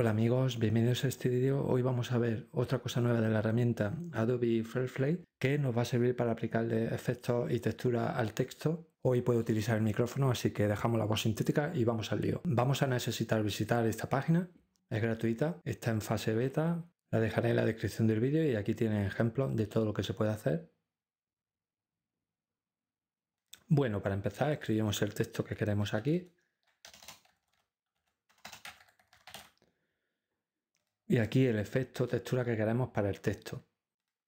Hola amigos, bienvenidos a este vídeo. Hoy vamos a ver otra cosa nueva de la herramienta Adobe Firefly que nos va a servir para aplicarle efectos y textura al texto. Hoy puedo utilizar el micrófono, así que dejamos la voz sintética y vamos al lío. Vamos a necesitar visitar esta página, es gratuita, está en fase beta, la dejaré en la descripción del vídeo y aquí tienen ejemplos de todo lo que se puede hacer. Bueno, para empezar escribimos el texto que queremos aquí, Y aquí el efecto textura que queremos para el texto.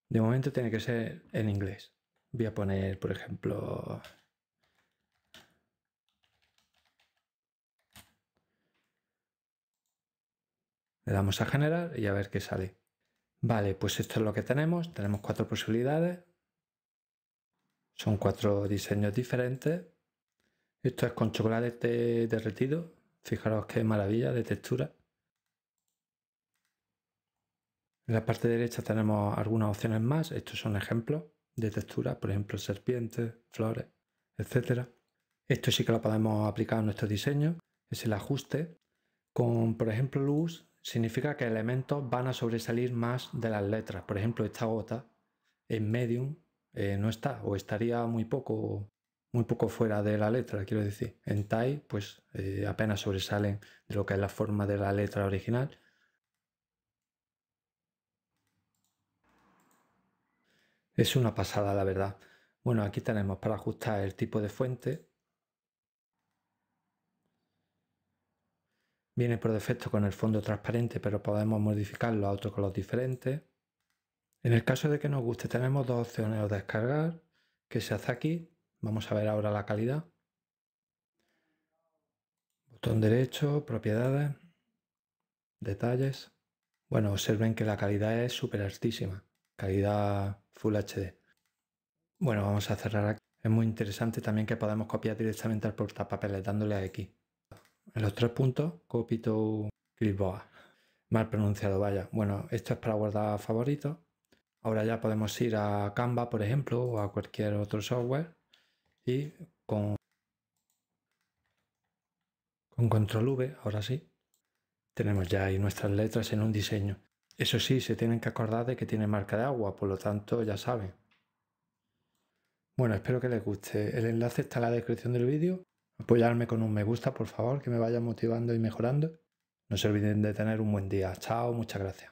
De momento tiene que ser en inglés. Voy a poner, por ejemplo, Le damos a generar y a ver qué sale. Vale, pues esto es lo que tenemos. Tenemos cuatro posibilidades. Son cuatro diseños diferentes. Esto es con chocolate derretido. Fijaros qué maravilla de textura. En la parte derecha tenemos algunas opciones más, estos son ejemplos de texturas, por ejemplo serpientes, flores, etc. Esto sí que lo podemos aplicar a nuestro diseño, es el ajuste. Con, por ejemplo, luz significa que elementos van a sobresalir más de las letras. Por ejemplo, esta gota en medium eh, no está o estaría muy poco, muy poco fuera de la letra, quiero decir. En Thai, pues eh, apenas sobresalen de lo que es la forma de la letra original Es una pasada, la verdad. Bueno, aquí tenemos para ajustar el tipo de fuente. Viene por defecto con el fondo transparente, pero podemos modificarlo a otro color diferente. En el caso de que nos guste, tenemos dos opciones de descargar, que se hace aquí. Vamos a ver ahora la calidad. Botón derecho, propiedades, detalles. Bueno, observen que la calidad es súper altísima. Calidad Full HD. Bueno, vamos a cerrar aquí. Es muy interesante también que podamos copiar directamente al portapapeles dándole aquí. En los tres puntos, copy to clipboard. Mal pronunciado, vaya. Bueno, esto es para guardar favoritos. Ahora ya podemos ir a Canva, por ejemplo, o a cualquier otro software y con, con control V, ahora sí, tenemos ya ahí nuestras letras en un diseño. Eso sí, se tienen que acordar de que tiene marca de agua, por lo tanto ya saben. Bueno, espero que les guste. El enlace está en la descripción del vídeo. Apoyarme con un me gusta, por favor, que me vaya motivando y mejorando. No se olviden de tener un buen día. Chao, muchas gracias.